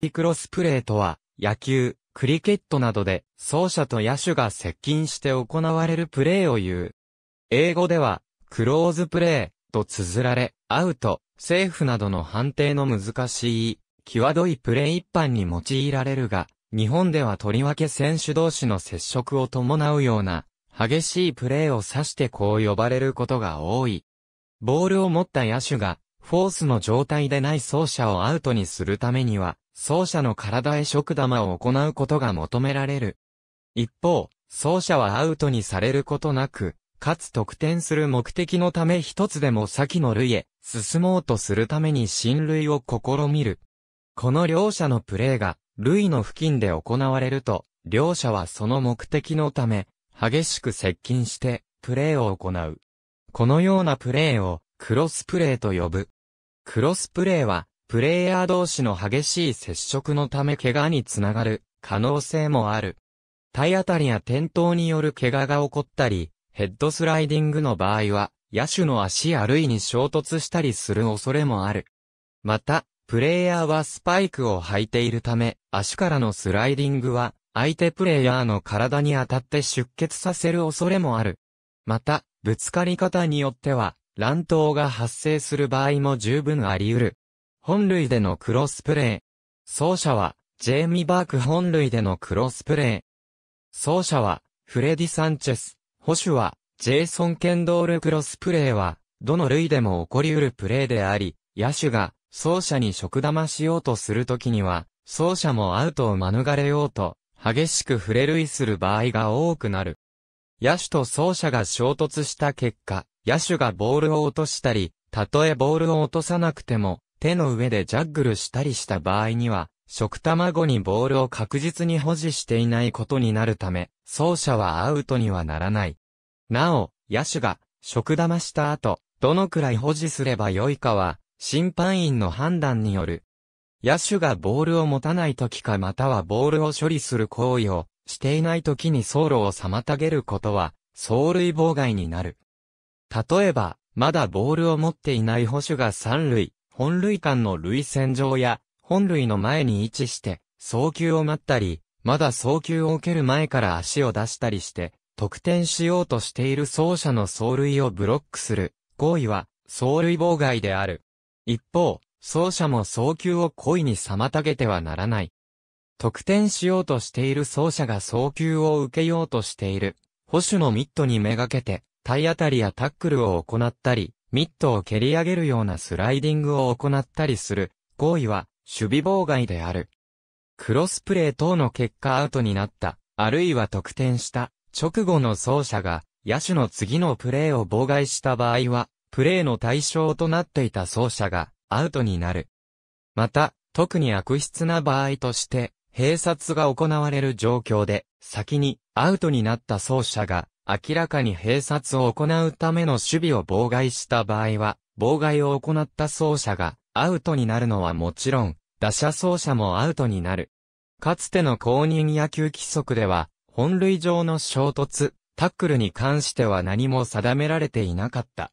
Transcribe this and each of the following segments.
ピクロスプレーとは、野球、クリケットなどで、走者と野手が接近して行われるプレーを言う。英語では、クローズプレーと綴られ、アウト、セーフなどの判定の難しい、際どいプレー一般に用いられるが、日本ではとりわけ選手同士の接触を伴うような、激しいプレーを指してこう呼ばれることが多い。ボールを持った野手が、フォースの状態でない走者をアウトにするためには、走者の体へ食玉を行うことが求められる。一方、走者はアウトにされることなく、かつ得点する目的のため一つでも先の類へ進もうとするために進類を試みる。この両者のプレーが類の付近で行われると、両者はその目的のため、激しく接近してプレーを行う。このようなプレーをクロスプレーと呼ぶ。クロスプレーはプレイヤー同士の激しい接触のため怪我につながる可能性もある。体当たりや転倒による怪我が起こったり、ヘッドスライディングの場合は、野手の足あるいに衝突したりする恐れもある。また、プレイヤーはスパイクを履いているため、足からのスライディングは、相手プレイヤーの体に当たって出血させる恐れもある。また、ぶつかり方によっては、乱闘が発生する場合も十分あり得る。本塁でのクロスプレー。走者は、ジェイミー・バーク本塁でのクロスプレー。走者は、フレディ・サンチェス。保守は、ジェイソン・ケンドール・クロスプレーは、どの類でも起こり得るプレーであり、野手が、走者に食玉しようとするときには、走者もアウトを免れようと、激しく触れ類する場合が多くなる。野手と走者が衝突した結果、野手がボールを落としたり、たとえボールを落とさなくても、手の上でジャッグルしたりした場合には、食卵にボールを確実に保持していないことになるため、走者はアウトにはならない。なお、野手が食玉した後、どのくらい保持すればよいかは、審判員の判断による。野手がボールを持たない時かまたはボールを処理する行為をしていない時に走路を妨げることは、走塁妨害になる。例えば、まだボールを持っていない捕手が三塁、本塁間の類線上や、本塁の前に位置して、送球を待ったり、まだ送球を受ける前から足を出したりして、得点しようとしている走者の走塁をブロックする行為は、走塁妨害である。一方、走者も送球を故意に妨げてはならない。得点しようとしている走者が送球を受けようとしている。保守のミットにめがけて、体当たりやタックルを行ったり、ミットを蹴り上げるようなスライディングを行ったりする行為は守備妨害である。クロスプレー等の結果アウトになった、あるいは得点した直後の走者が野手の次のプレーを妨害した場合は、プレーの対象となっていた走者がアウトになる。また、特に悪質な場合として、併殺が行われる状況で、先にアウトになった走者が明らかに閉殺を行うための守備を妨害した場合は、妨害を行った走者がアウトになるのはもちろん、打者走者もアウトになる。かつての公認野球規則では、本塁上の衝突、タックルに関しては何も定められていなかった。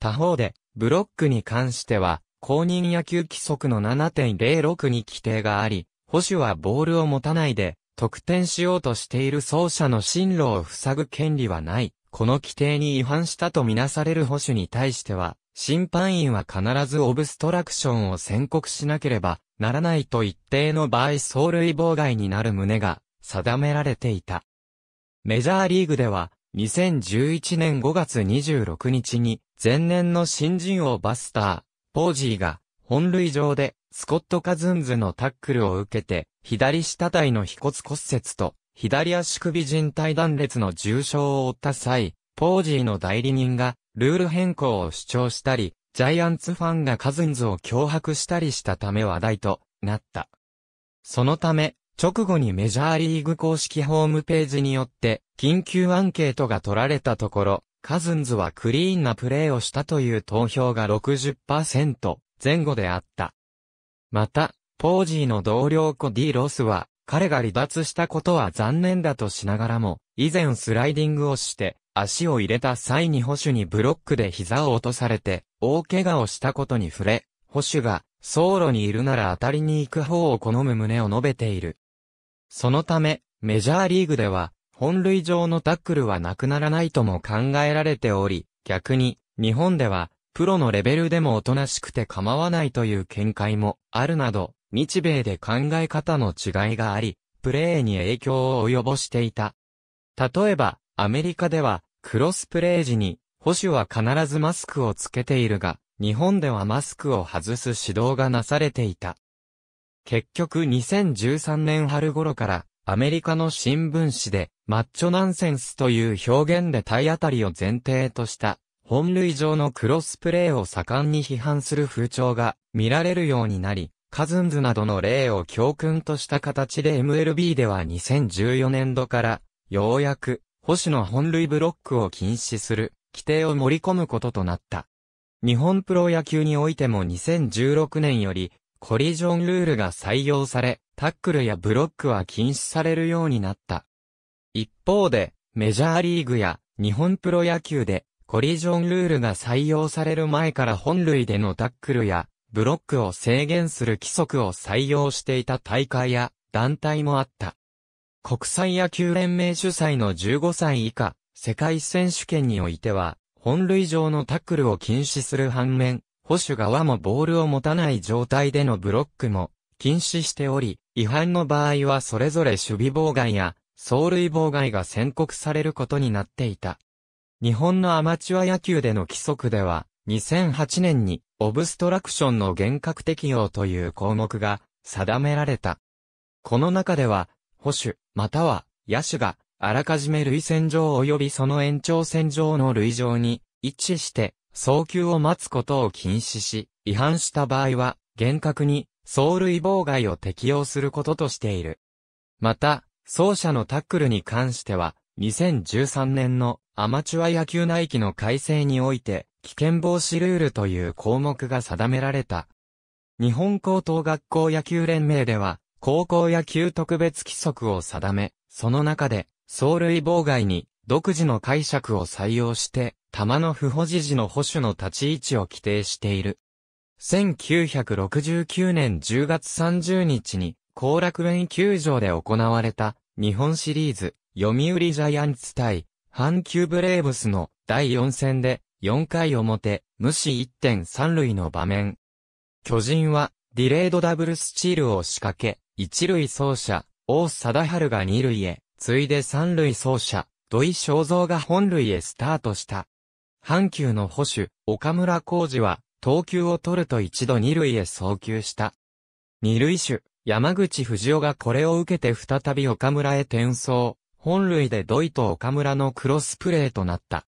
他方で、ブロックに関しては、公認野球規則の7.06に規定があり、保守はボールを持たないで、特典しようとしている走者の進路を塞ぐ権利はない。この規定に違反したとみなされる保守に対しては、審判員は必ずオブストラクションを宣告しなければならないと一定の場合走塁妨害になる旨が定められていた。メジャーリーグでは、2011年5月26日に前年の新人王バスター、ポージーが本塁上でスコット・カズンズのタックルを受けて、左下体の腓骨骨折と、左足首靭帯断裂の重傷を負った際、ポージーの代理人が、ルール変更を主張したり、ジャイアンツファンがカズンズを脅迫したりしたため話題となった。そのため、直後にメジャーリーグ公式ホームページによって、緊急アンケートが取られたところ、カズンズはクリーンなプレーをしたという投票が60%前後であった。また、ポージーの同僚コディ・ロスは、彼が離脱したことは残念だとしながらも、以前スライディングをして、足を入れた際に保守にブロックで膝を落とされて、大怪我をしたことに触れ、保守が、走路にいるなら当たりに行く方を好む旨を述べている。そのため、メジャーリーグでは、本塁上のタックルはなくならないとも考えられており、逆に、日本では、プロのレベルでもおとなしくて構わないという見解もあるなど、日米で考え方の違いがあり、プレーに影響を及ぼしていた。例えば、アメリカでは、クロスプレー時に、保守は必ずマスクをつけているが、日本ではマスクを外す指導がなされていた。結局2013年春頃から、アメリカの新聞紙で、マッチョナンセンスという表現で体当たりを前提とした、本塁上のクロスプレーを盛んに批判する風潮が見られるようになり、カズンズなどの例を教訓とした形で MLB では2014年度から、ようやく、保守の本塁ブロックを禁止する、規定を盛り込むこととなった。日本プロ野球においても2016年より、コリジョンルールが採用され、タックルやブロックは禁止されるようになった。一方で、メジャーリーグや日本プロ野球でコリジョンルールが採用される前から本類でのタックルや、ブロックを制限する規則を採用していた大会や団体もあった。国際野球連盟主催の15歳以下世界選手権においては、本類上のタックルを禁止する反面、保守側もボールを持たない状態でのブロックも禁止しており、違反の場合はそれぞれ守備妨害や走塁妨害が宣告されることになっていた。日本のアマチュア野球での規則では、2008年に、オブストラクションの厳格適用という項目が定められた。この中では、保守、または、野手が、あらかじめ類線上及びその延長線上の類上に、一致して、送球を待つことを禁止し、違反した場合は、厳格に、走塁妨害を適用することとしている。また、走者のタックルに関しては、2013年のアマチュア野球内規の改正において、危険防止ルールという項目が定められた。日本高等学校野球連盟では、高校野球特別規則を定め、その中で、走塁妨害に独自の解釈を採用して、球の不保持時の保守の立ち位置を規定している。1969年10月30日に、後楽園球場で行われた日本シリーズ読売ジャイアンツ対、阪急ブレーブスの第4戦で、4回表、無視1.3塁の場面。巨人は、ディレードダブルスチールを仕掛け、1塁走者、王貞治が2塁へ、ついで3塁走者、土井正造が本塁へスタートした。阪急の保守、岡村浩二は、投球を取ると一度二塁へ送球した。二塁手、山口藤尾がこれを受けて再び岡村へ転送。本塁で土井と岡村のクロスプレーとなった。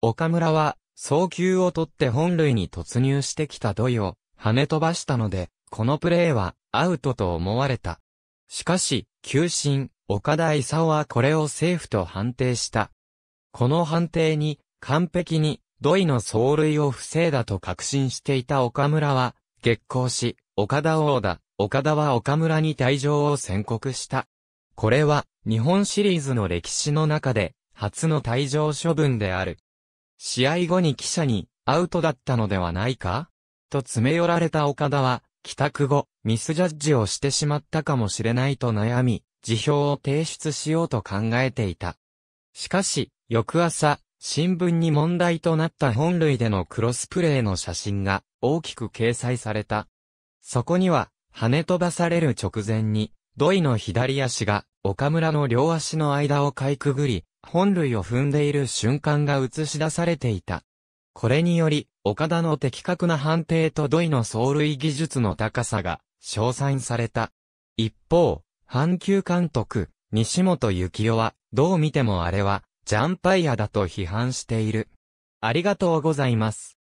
岡村は、早球を取って本塁に突入してきた土井を、跳ね飛ばしたので、このプレーは、アウトと思われた。しかし、球審、岡田勲はこれをセーフと判定した。この判定に、完璧に、土井の走塁を防いだと確信していた岡村は、激高し、岡田王だ、岡田は岡村に退場を宣告した。これは、日本シリーズの歴史の中で、初の退場処分である。試合後に記者に、アウトだったのではないかと詰め寄られた岡田は、帰宅後、ミスジャッジをしてしまったかもしれないと悩み、辞表を提出しようと考えていた。しかし、翌朝、新聞に問題となった本類でのクロスプレーの写真が大きく掲載された。そこには、跳ね飛ばされる直前に、土井の左足が岡村の両足の間をかいくぐり、本類を踏んでいる瞬間が映し出されていた。これにより、岡田の的確な判定と土井の走塁技術の高さが称賛された。一方、阪急監督、西本幸雄は、どう見てもあれは、ジャンパイアだと批判している。ありがとうございます。